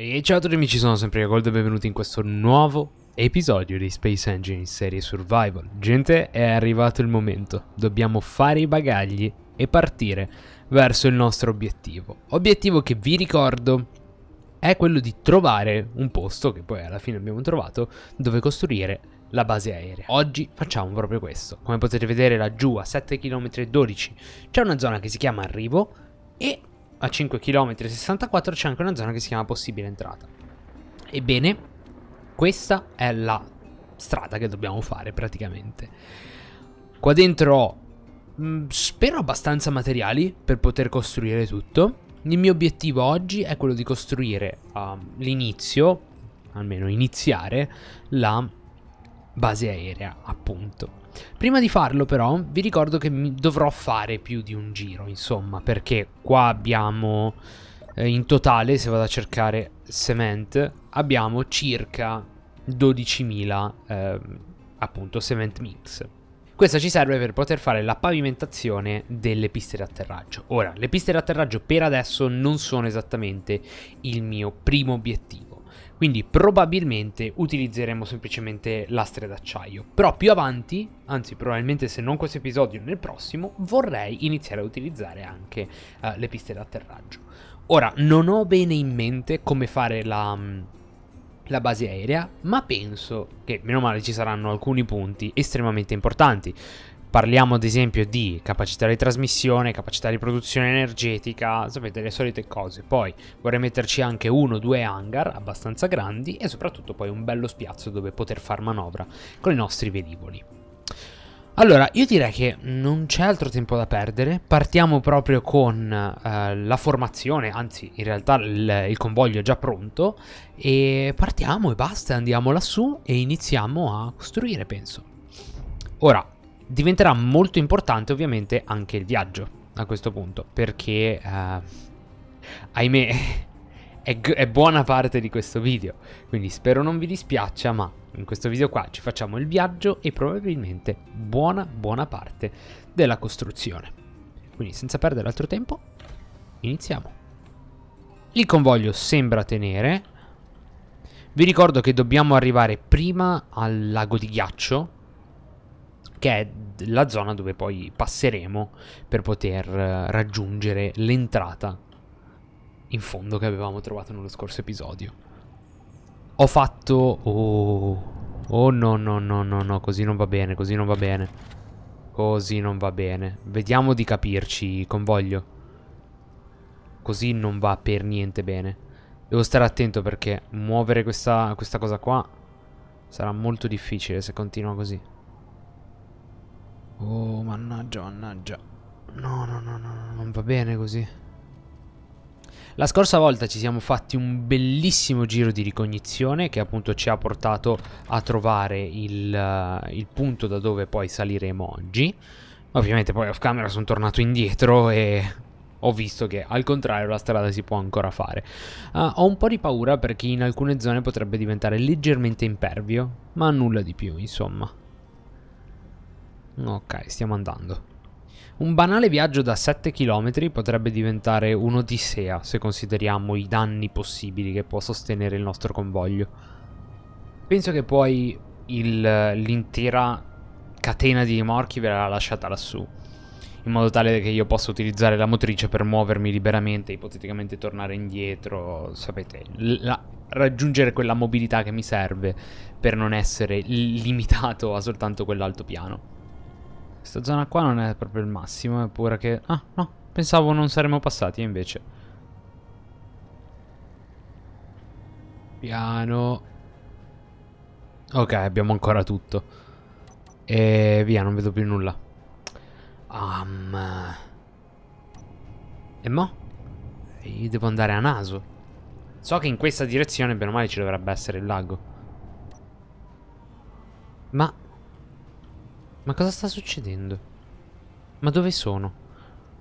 E ciao a tutti amici, sono sempre Gold e benvenuti in questo nuovo episodio di Space Engine in serie Survival. Gente, è arrivato il momento, dobbiamo fare i bagagli e partire verso il nostro obiettivo. Obiettivo che vi ricordo è quello di trovare un posto, che poi alla fine abbiamo trovato, dove costruire la base aerea. Oggi facciamo proprio questo. Come potete vedere laggiù a 7 km 12 c'è una zona che si chiama Arrivo e a 5 km 64 c'è anche una zona che si chiama possibile entrata. Ebbene, questa è la strada che dobbiamo fare praticamente. Qua dentro ho, mm, spero, abbastanza materiali per poter costruire tutto. Il mio obiettivo oggi è quello di costruire uh, l'inizio, almeno iniziare, la base aerea, appunto. Prima di farlo però vi ricordo che dovrò fare più di un giro, insomma, perché qua abbiamo eh, in totale, se vado a cercare cement, abbiamo circa 12.000 eh, appunto cement mix. Questa ci serve per poter fare la pavimentazione delle piste di atterraggio. Ora, le piste di atterraggio per adesso non sono esattamente il mio primo obiettivo quindi probabilmente utilizzeremo semplicemente lastre d'acciaio. Però più avanti, anzi probabilmente se non questo episodio nel prossimo, vorrei iniziare a utilizzare anche uh, le piste d'atterraggio. Ora, non ho bene in mente come fare la... Mm, la base aerea, ma penso che meno male ci saranno alcuni punti estremamente importanti. Parliamo ad esempio di capacità di trasmissione, capacità di produzione energetica, sapete le solite cose. Poi vorrei metterci anche uno o due hangar abbastanza grandi e soprattutto poi un bello spiazzo dove poter far manovra con i nostri velivoli. Allora, io direi che non c'è altro tempo da perdere, partiamo proprio con eh, la formazione, anzi in realtà il, il, convoglio è già pronto, e partiamo e basta, andiamo lassù e iniziamo a costruire, penso. Ora, diventerà molto importante ovviamente anche il viaggio a questo punto, perché eh, ahimè è, è buona parte di questo video, quindi spero non vi dispiaccia, ma in questo video qua ci facciamo il viaggio e probabilmente buona buona parte della costruzione. Quindi senza perdere altro tempo, iniziamo. Il convoglio sembra tenere. Vi ricordo che dobbiamo arrivare prima al lago di ghiaccio, che è la zona dove poi passeremo per poter eh, raggiungere l'entrata in fondo che avevamo trovato nello scorso episodio. Ho fatto... Oh, oh no, no, no, no, no, così non va bene, così non va bene. Così non va bene. Vediamo di capirci, convoglio. Così non va per niente bene. Devo stare attento perché muovere questa, questa cosa qua sarà molto difficile se continua così. Oh, mannaggia, mannaggia. No, no, no, no, non va bene così. La scorsa volta ci siamo fatti un bellissimo giro di ricognizione che appunto ci ha portato a trovare il, uh, il punto da dove poi saliremo oggi. Ovviamente poi off camera sono tornato indietro e ho visto che al contrario la strada si può ancora fare. Uh, ho un po' di paura perché in alcune zone potrebbe diventare leggermente impervio, ma nulla di più, insomma. Ok, stiamo andando. Un banale viaggio da 7 km potrebbe diventare un'odissea se consideriamo i danni possibili che può sostenere il nostro convoglio. Penso che poi l'intera catena di rimorchi verrà lasciata lassù, in modo tale che io possa utilizzare la motrice per muovermi liberamente, ipoteticamente tornare indietro, sapete, la, raggiungere quella mobilità che mi serve per non essere limitato a soltanto quell'altopiano. Questa zona qua non è proprio il massimo, eppure che... Ah, no, pensavo non saremmo passati, invece. Piano. Ok, abbiamo ancora tutto. E via, non vedo più nulla. Um... E mo? Io devo andare a naso. So che in questa direzione, bene o male, ci dovrebbe essere il lago. Ma ma cosa sta succedendo? Ma dove sono?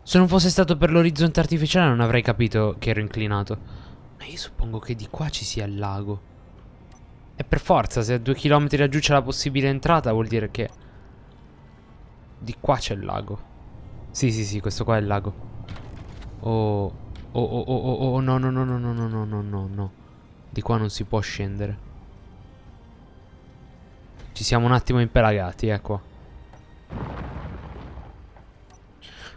Se non fosse stato per l'orizzonte artificiale non avrei capito che ero inclinato. Ma io suppongo che di qua ci sia il lago. E per forza, se a due chilometri laggiù c'è la possibile entrata, vuol dire che... Di qua c'è il lago. Sì, sì, sì, questo qua è il lago. Oh... Oh, oh, oh, oh, oh, no, no, no, no, no, no, no, no, no, no. Di qua non si può scendere. Ci siamo un attimo impelagati, ecco. Eh,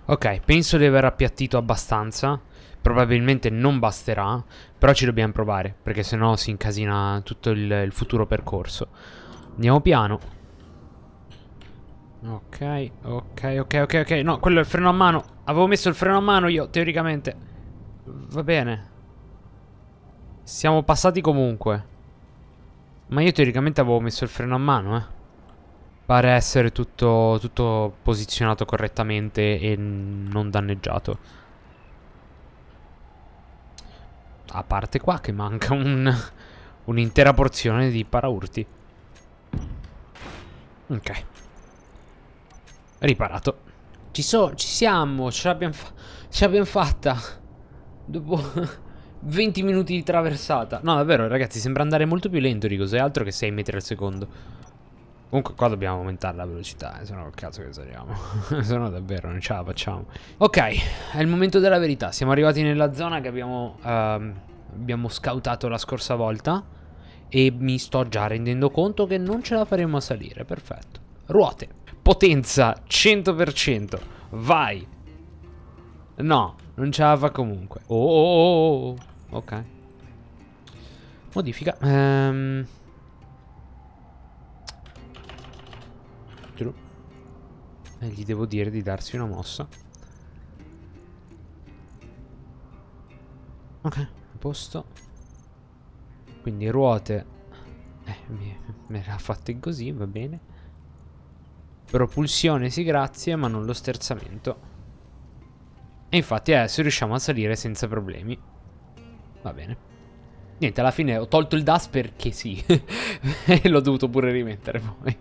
Ok, penso di aver appiattito abbastanza. Probabilmente non basterà, però ci dobbiamo provare, perché sennò si incasina tutto il, il futuro percorso. Andiamo piano. Ok, ok, ok, ok, ok. No, quello è il freno a mano. Avevo messo il freno a mano io, teoricamente. Va bene. Siamo passati comunque. Ma io teoricamente avevo messo il freno a mano, eh pare essere tutto, tutto posizionato correttamente e non danneggiato. A parte qua che manca un'intera porzione di paraurti. Ok. Riparato. Ci, so, ci siamo, ce l'abbiamo fa abbiamo fatta. Dopo 20 minuti di traversata. No, davvero, ragazzi, sembra andare molto più lento di cos'è altro che 6 metri al secondo. Comunque qua dobbiamo aumentare la velocità, eh, se no cazzo che saliamo. se no davvero non ce la facciamo. Ok, è il momento della verità. Siamo arrivati nella zona che abbiamo, ehm, abbiamo scautato la scorsa volta. E mi sto già rendendo conto che non ce la faremo a salire, perfetto. Ruote, potenza 100%, vai. No, non ce la fa comunque. Oh, oh, oh, oh. oh. ok. Modifica. Ehm... E gli devo dire di darsi una mossa. Ok, a posto. Quindi ruote. Eh, mi, me l'ha fatte così, va bene. Propulsione, sì, grazie, ma non lo sterzamento. E infatti eh, adesso riusciamo a salire senza problemi. Va bene. Niente, alla fine ho tolto il DAS perché sì. L'ho dovuto pure rimettere poi.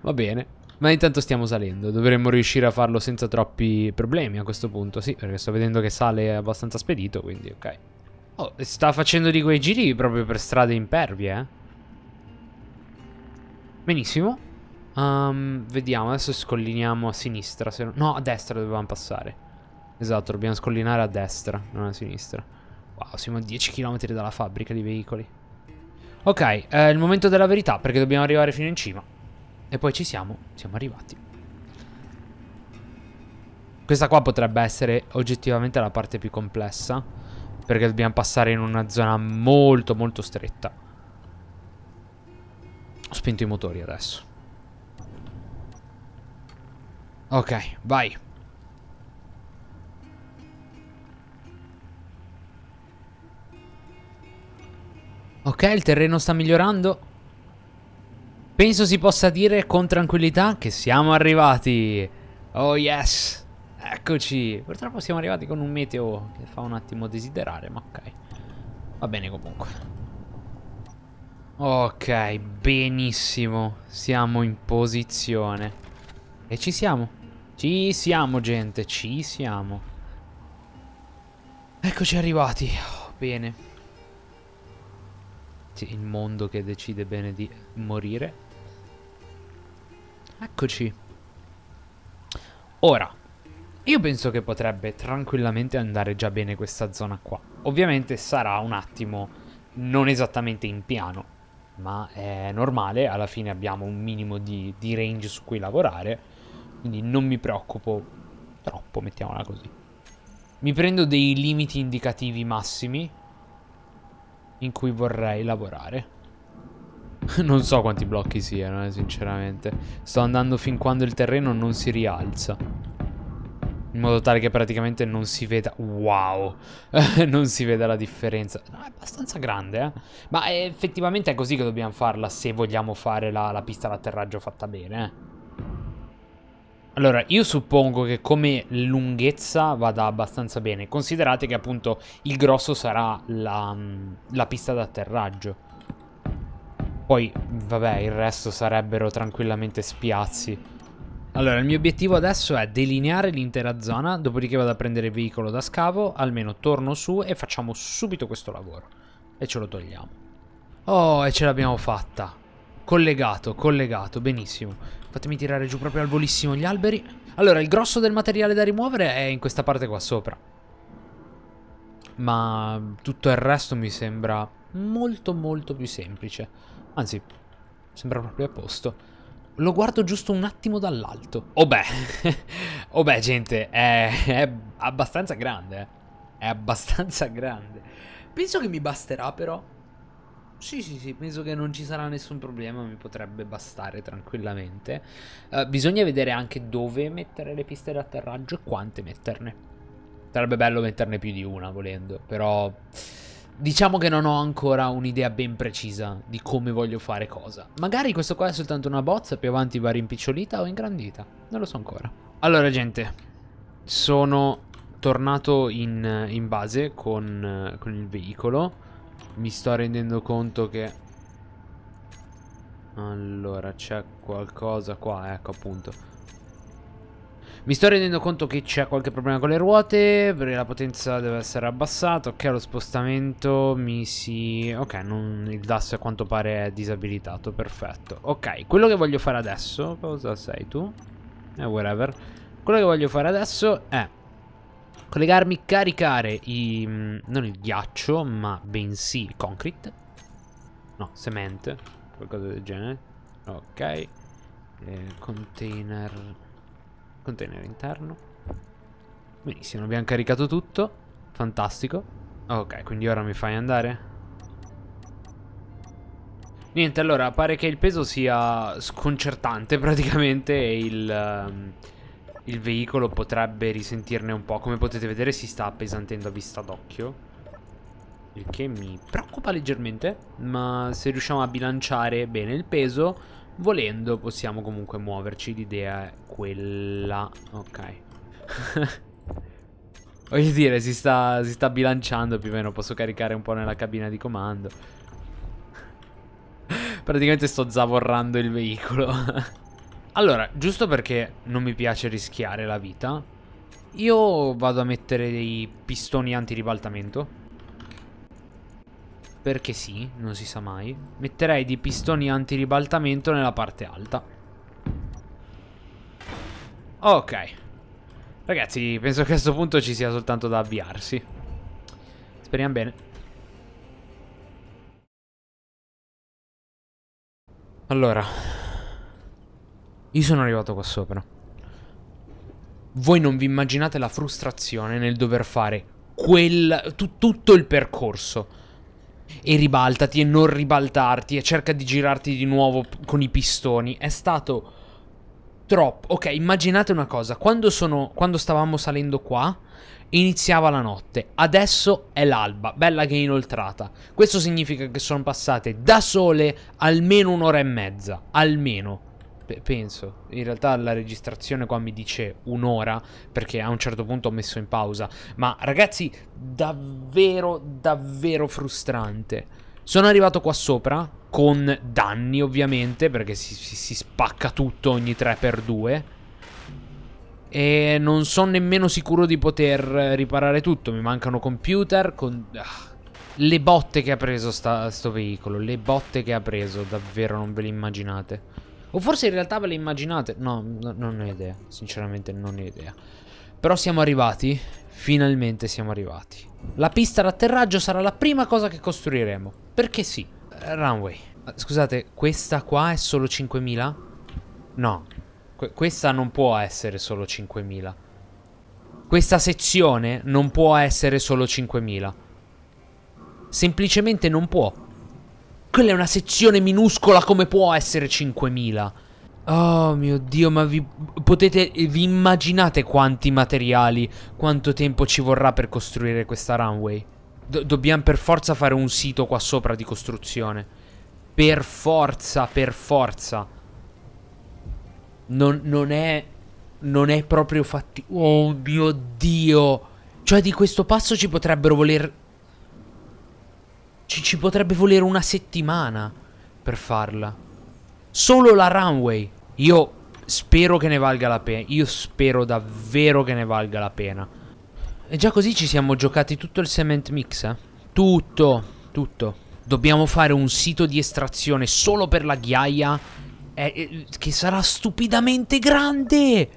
Va bene. Ma intanto stiamo salendo, dovremmo riuscire a farlo senza troppi problemi a questo punto, sì, perché sto vedendo che sale abbastanza spedito, quindi ok. Oh, sta facendo di quei giri proprio per strade impervie, eh? Benissimo. Um, vediamo, adesso scolliniamo a sinistra, non... no, a destra dovevamo passare. Esatto, dobbiamo scollinare a destra, non a sinistra. Wow, siamo a 10 km dalla fabbrica di veicoli. Ok, è il momento della verità, perché dobbiamo arrivare fino in cima. E poi ci siamo, siamo arrivati. Questa qua potrebbe essere oggettivamente la parte più complessa. Perché dobbiamo passare in una zona molto molto stretta. Ho spinto i motori adesso. Ok, vai. Ok, il terreno sta migliorando. Penso si possa dire con tranquillità che siamo arrivati. Oh yes, eccoci. Purtroppo siamo arrivati con un meteo che fa un attimo desiderare, ma ok. Va bene comunque. Ok, benissimo. Siamo in posizione. E ci siamo. Ci siamo, gente, ci siamo. Eccoci arrivati. Oh, bene. il mondo che decide bene di morire. Eccoci. Ora, io penso che potrebbe tranquillamente andare già bene questa zona qua. Ovviamente sarà un attimo non esattamente in piano, ma è normale, alla fine abbiamo un minimo di, di range su cui lavorare, quindi non mi preoccupo troppo, mettiamola così. Mi prendo dei limiti indicativi massimi in cui vorrei lavorare. non so quanti blocchi siano, eh, sinceramente. Sto andando fin quando il terreno non si rialza. In modo tale che praticamente non si veda... Wow! non si veda la differenza. No, è abbastanza grande, eh. Ma effettivamente è così che dobbiamo farla se vogliamo fare la, la pista d'atterraggio fatta bene, eh. Allora, io suppongo che come lunghezza vada abbastanza bene. Considerate che appunto il grosso sarà la, la pista d'atterraggio. Poi, vabbè, il resto sarebbero tranquillamente spiazzi. Allora, il mio obiettivo adesso è delineare l'intera zona, dopodiché vado a prendere il veicolo da scavo, almeno torno su e facciamo subito questo lavoro. E ce lo togliamo. Oh, e ce l'abbiamo fatta. Collegato, collegato, benissimo. Fatemi tirare giù proprio al volissimo gli alberi. Allora, il grosso del materiale da rimuovere è in questa parte qua sopra. Ma tutto il resto mi sembra molto molto più semplice. Anzi, sembra proprio a posto. Lo guardo giusto un attimo dall'alto. Oh beh, oh beh gente, è, è abbastanza grande, eh. È abbastanza grande. Penso che mi basterà però. Sì, sì, sì, penso che non ci sarà nessun problema, mi potrebbe bastare tranquillamente. Uh, bisogna vedere anche dove mettere le piste d'atterraggio e quante metterne. Sarebbe bello metterne più di una volendo, però... Diciamo che non ho ancora un'idea ben precisa di come voglio fare cosa. Magari questo qua è soltanto una bozza, più avanti va rimpicciolita o ingrandita. Non lo so ancora. Allora, gente, sono tornato in, in base con, con il veicolo. Mi sto rendendo conto che... Allora, c'è qualcosa qua, ecco appunto. Mi sto rendendo conto che c'è qualche problema con le ruote, perché la potenza deve essere abbassata. Ok, lo spostamento mi si... Ok, non... il DAS a quanto pare è disabilitato, perfetto. Ok, quello che voglio fare adesso... Cosa sei tu? Eh, whatever. Quello che voglio fare adesso è collegarmi, caricare i, mm, non il ghiaccio, ma bensì il concrete. No, semente, qualcosa del genere. Ok. Eh, container Container interno. Benissimo, abbiamo caricato tutto. Fantastico. Ok, quindi ora mi fai andare? Niente, allora, pare che il peso sia sconcertante praticamente e il, um, il veicolo potrebbe risentirne un po'. Come potete vedere si sta appesantendo a vista d'occhio. Il che mi preoccupa leggermente, ma se riusciamo a bilanciare bene il peso Volendo possiamo comunque muoverci, l'idea è quella. Ok. Voglio dire, si sta, si sta bilanciando più o meno, posso caricare un po' nella cabina di comando. Praticamente sto zavorrando il veicolo. allora, giusto perché non mi piace rischiare la vita, io vado a mettere dei pistoni anti ribaltamento perché sì, non si sa mai. Metterei dei pistoni antiribaltamento nella parte alta. Ok. Ragazzi, penso che a questo punto ci sia soltanto da avviarsi. Speriamo bene. Allora. Io sono arrivato qua sopra. Voi non vi immaginate la frustrazione nel dover fare quel, tutto il percorso e ribaltati e non ribaltarti e cerca di girarti di nuovo con i pistoni. È stato troppo. Ok, immaginate una cosa, quando, sono, quando stavamo salendo qua iniziava la notte, adesso è l'alba, bella che è inoltrata. Questo significa che sono passate da sole almeno un'ora e mezza, almeno penso, in realtà la registrazione qua mi dice un'ora perché a un certo punto ho messo in pausa, ma ragazzi davvero davvero frustrante. Sono arrivato qua sopra con danni ovviamente perché si, si, si spacca tutto ogni 3x2 e non sono nemmeno sicuro di poter riparare tutto, mi mancano computer, con... Ah le botte che ha preso sta, sto veicolo, le botte che ha preso, davvero non ve le immaginate. O forse in realtà ve le immaginate. No, no non ho idea. Sinceramente non ho idea. Però siamo arrivati. Finalmente siamo arrivati. La pista d'atterraggio sarà la prima cosa che costruiremo. Perché sì. Runway. Scusate, questa qua è solo 5.000? No. Qu questa non può essere solo 5.000. Questa sezione non può essere solo 5.000. Semplicemente non può. Quella è una sezione minuscola come può essere 5000. Oh mio Dio, ma vi potete... Vi immaginate quanti materiali, quanto tempo ci vorrà per costruire questa runway? Do dobbiamo per forza fare un sito qua sopra di costruzione. Per forza, per forza. Non, non è... Non è proprio fatti... Oh mio Dio! Cioè di questo passo ci potrebbero voler ci, ci potrebbe volere una settimana per farla. Solo la runway. Io spero che ne valga la pena. Io spero davvero che ne valga la pena. E già così ci siamo giocati tutto il cement mix, eh? Tutto, tutto. Dobbiamo fare un sito di estrazione solo per la ghiaia eh, eh che sarà stupidamente grande.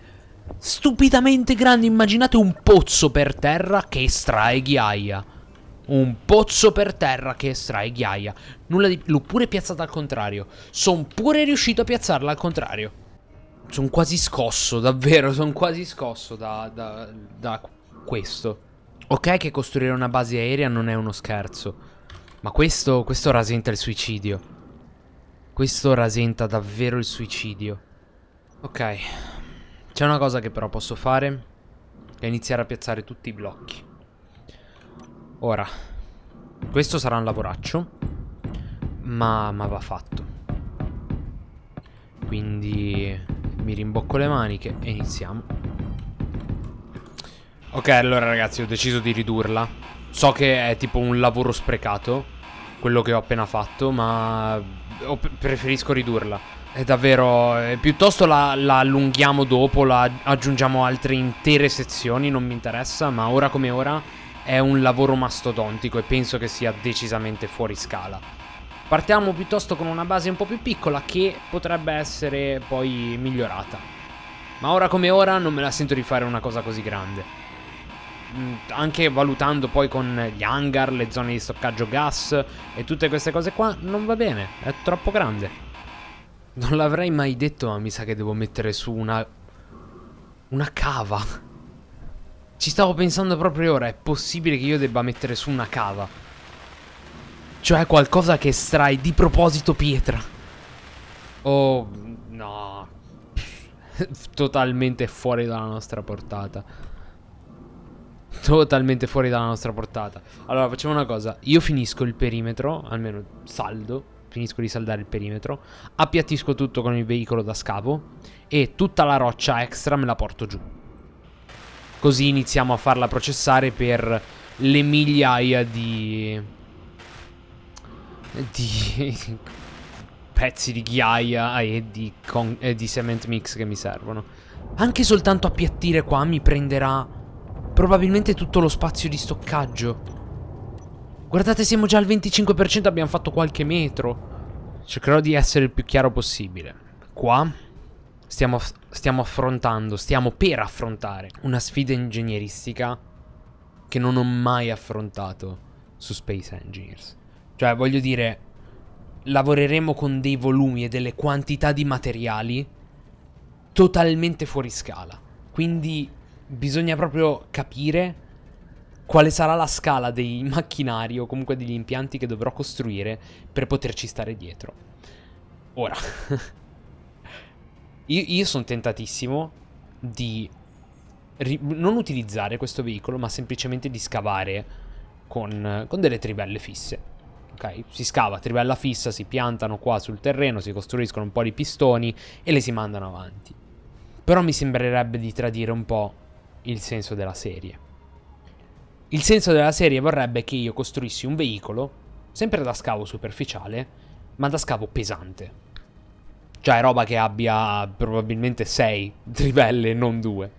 Stupidamente grande, immaginate un pozzo per terra che estrae ghiaia un pozzo per terra che estrae ghiaia. Nulla di... L'ho pure piazzata al contrario. Sono pure riuscito a piazzarla al contrario. Sono quasi scosso, davvero, sono quasi scosso da, da, da questo. Ok che costruire una base aerea non è uno scherzo, ma questo, questo rasenta il suicidio. Questo rasenta davvero il suicidio. Ok, c'è una cosa che però posso fare, è iniziare a piazzare tutti i blocchi. Ora, questo sarà un lavoraccio, ma, ma va fatto. Quindi mi rimbocco le maniche e iniziamo. Ok, allora ragazzi, ho deciso di ridurla. So che è tipo un lavoro sprecato, quello che ho appena fatto, ma preferisco ridurla. È davvero, eh, piuttosto la, la, allunghiamo dopo, la aggiungiamo altre intere sezioni, non mi interessa, ma ora come ora è un lavoro mastodontico e penso che sia decisamente fuori scala. Partiamo piuttosto con una base un po' più piccola che potrebbe essere poi migliorata. Ma ora come ora non me la sento di fare una cosa così grande. Mm, anche valutando poi con gli hangar, le zone di stoccaggio gas e tutte queste cose qua, non va bene, è troppo grande. Non l'avrei mai detto, ma mi sa che devo mettere su una... una cava. Ci stavo pensando proprio ora, è possibile che io debba mettere su una cava. Cioè qualcosa che estrae di proposito pietra. Oh, no. Totalmente fuori dalla nostra portata. Totalmente fuori dalla nostra portata. Allora, facciamo una cosa. Io finisco il perimetro, almeno saldo. Finisco di saldare il perimetro. Appiattisco tutto con il veicolo da scavo. E tutta la roccia extra me la porto giù. Così iniziamo a farla processare per le migliaia di... di... pezzi di ghiaia e di, con... e di cement mix che mi servono. Anche soltanto appiattire qua mi prenderà probabilmente tutto lo spazio di stoccaggio. Guardate, siamo già al 25%, abbiamo fatto qualche metro. Cercherò di essere il più chiaro possibile. Qua stiamo, stiamo affrontando, stiamo per affrontare una sfida ingegneristica che non ho mai affrontato su Space Engineers. Cioè, voglio dire, lavoreremo con dei volumi e delle quantità di materiali totalmente fuori scala. Quindi bisogna proprio capire quale sarà la scala dei macchinari o comunque degli impianti che dovrò costruire per poterci stare dietro. Ora, Io, io sono tentatissimo di non utilizzare questo veicolo, ma semplicemente di scavare con, con delle trivelle fisse. Ok, si scava, trivella fissa, si piantano qua sul terreno, si costruiscono un po' di pistoni e le si mandano avanti. Però mi sembrerebbe di tradire un po' il senso della serie. Il senso della serie vorrebbe che io costruissi un veicolo, sempre da scavo superficiale, ma da scavo pesante. Cioè roba che abbia probabilmente 6 trivelle, non 2.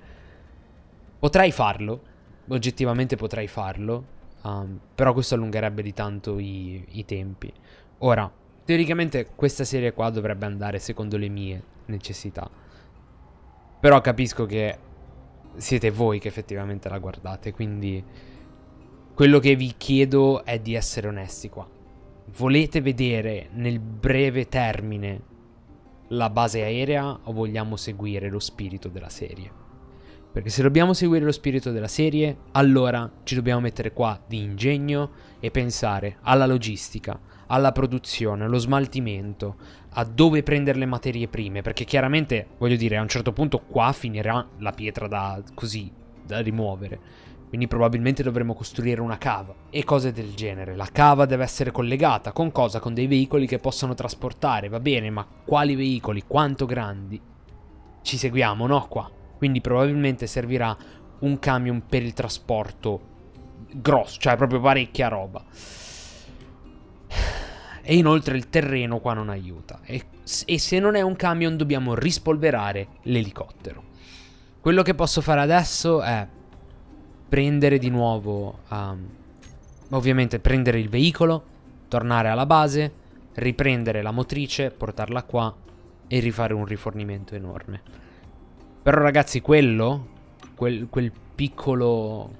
Potrei farlo, oggettivamente potrei farlo, um, però questo allungherebbe di tanto i, i tempi. Ora, teoricamente questa serie qua dovrebbe andare secondo le mie necessità. Però capisco che siete voi che effettivamente la guardate, quindi quello che vi chiedo è di essere onesti qua. Volete vedere nel breve termine la base aerea o vogliamo seguire lo spirito della serie. Perché se dobbiamo seguire lo spirito della serie, allora ci dobbiamo mettere qua di ingegno e pensare alla logistica, alla produzione, allo smaltimento, a dove prendere le materie prime, perché chiaramente, voglio dire, a un certo punto qua finirà la pietra da così da rimuovere quindi probabilmente dovremo costruire una cava e cose del genere. La cava deve essere collegata con cosa? Con dei veicoli che possano trasportare, va bene, ma quali veicoli, quanto grandi? Ci seguiamo, no? Qua. Quindi probabilmente servirà un camion per il trasporto grosso, cioè proprio parecchia roba. E inoltre il terreno qua non aiuta. E, e se non è un camion dobbiamo rispolverare l'elicottero. Quello che posso fare adesso è prendere di nuovo... Um, ovviamente prendere il veicolo, tornare alla base, riprendere la motrice, portarla qua e rifare un rifornimento enorme. Però ragazzi quello, quel, quel piccolo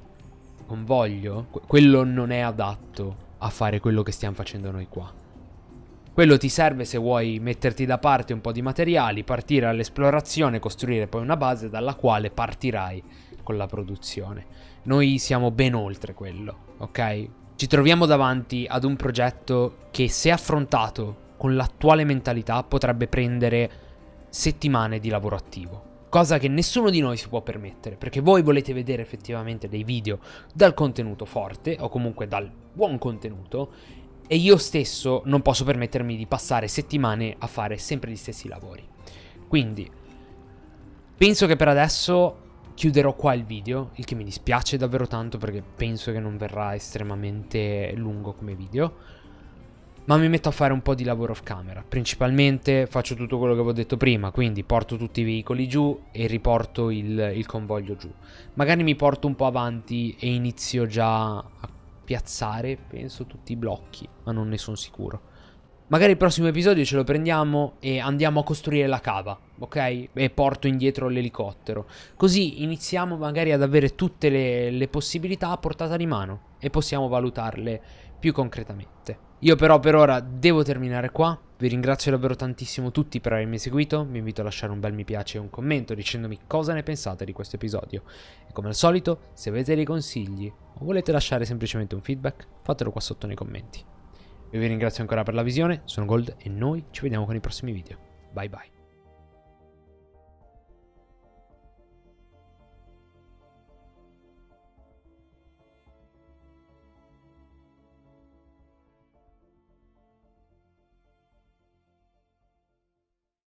convoglio, quello non è adatto a fare quello che stiamo facendo noi qua. Quello ti serve se vuoi metterti da parte un po' di materiali, partire all'esplorazione, costruire poi una base dalla quale partirai con la produzione. Noi siamo ben oltre quello, ok? Ci troviamo davanti ad un progetto che se affrontato con l'attuale mentalità potrebbe prendere settimane di lavoro attivo. Cosa che nessuno di noi si può permettere, perché voi volete vedere effettivamente dei video dal contenuto forte, o comunque dal buon contenuto, e io stesso non posso permettermi di passare settimane a fare sempre gli stessi lavori. Quindi, penso che per adesso chiuderò qua il video, il che mi dispiace davvero tanto perché penso che non verrà estremamente lungo come video. Ma mi metto a fare un po' di lavoro off camera. Principalmente faccio tutto quello che avevo detto prima, quindi porto tutti i veicoli giù e riporto il, il convoglio giù. Magari mi porto un po' avanti e inizio già a piazzare, penso, tutti i blocchi, ma non ne sono sicuro. Magari il prossimo episodio ce lo prendiamo e andiamo a costruire la cava, ok? E porto indietro l'elicottero. Così iniziamo magari ad avere tutte le, le, possibilità a portata di mano e possiamo valutarle più concretamente. Io però per ora devo terminare qua. Vi ringrazio davvero tantissimo tutti per avermi seguito. Vi invito a lasciare un bel mi piace e un commento dicendomi cosa ne pensate di questo episodio. E come al solito, se avete dei consigli o volete lasciare semplicemente un feedback, fatelo qua sotto nei commenti. Io vi ringrazio ancora per la visione, sono Gold e noi ci vediamo con i prossimi video. Bye bye.